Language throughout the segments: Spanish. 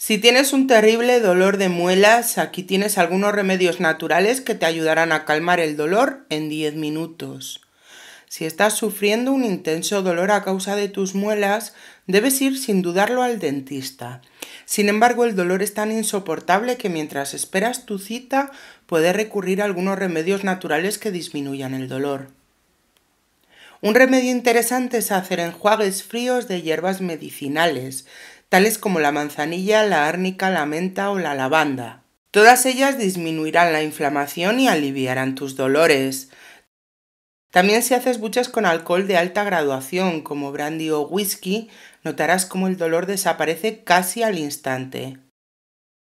Si tienes un terrible dolor de muelas, aquí tienes algunos remedios naturales que te ayudarán a calmar el dolor en 10 minutos. Si estás sufriendo un intenso dolor a causa de tus muelas, debes ir sin dudarlo al dentista. Sin embargo, el dolor es tan insoportable que mientras esperas tu cita, puedes recurrir a algunos remedios naturales que disminuyan el dolor. Un remedio interesante es hacer enjuagues fríos de hierbas medicinales tales como la manzanilla, la árnica, la menta o la lavanda. Todas ellas disminuirán la inflamación y aliviarán tus dolores. También si haces buchas con alcohol de alta graduación, como brandy o whisky, notarás cómo el dolor desaparece casi al instante.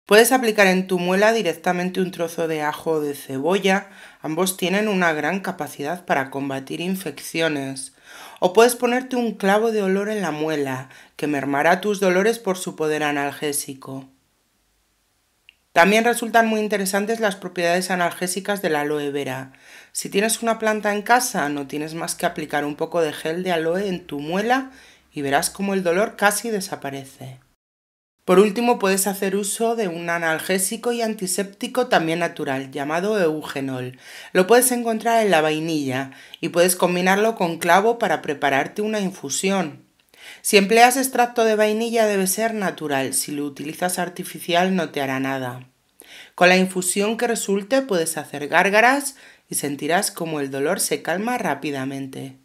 Puedes aplicar en tu muela directamente un trozo de ajo o de cebolla, ambos tienen una gran capacidad para combatir infecciones. O puedes ponerte un clavo de olor en la muela, que mermará tus dolores por su poder analgésico. También resultan muy interesantes las propiedades analgésicas de la aloe vera. Si tienes una planta en casa, no tienes más que aplicar un poco de gel de aloe en tu muela y verás cómo el dolor casi desaparece. Por último, puedes hacer uso de un analgésico y antiséptico también natural, llamado eugenol. Lo puedes encontrar en la vainilla y puedes combinarlo con clavo para prepararte una infusión. Si empleas extracto de vainilla debe ser natural, si lo utilizas artificial no te hará nada. Con la infusión que resulte puedes hacer gárgaras y sentirás como el dolor se calma rápidamente.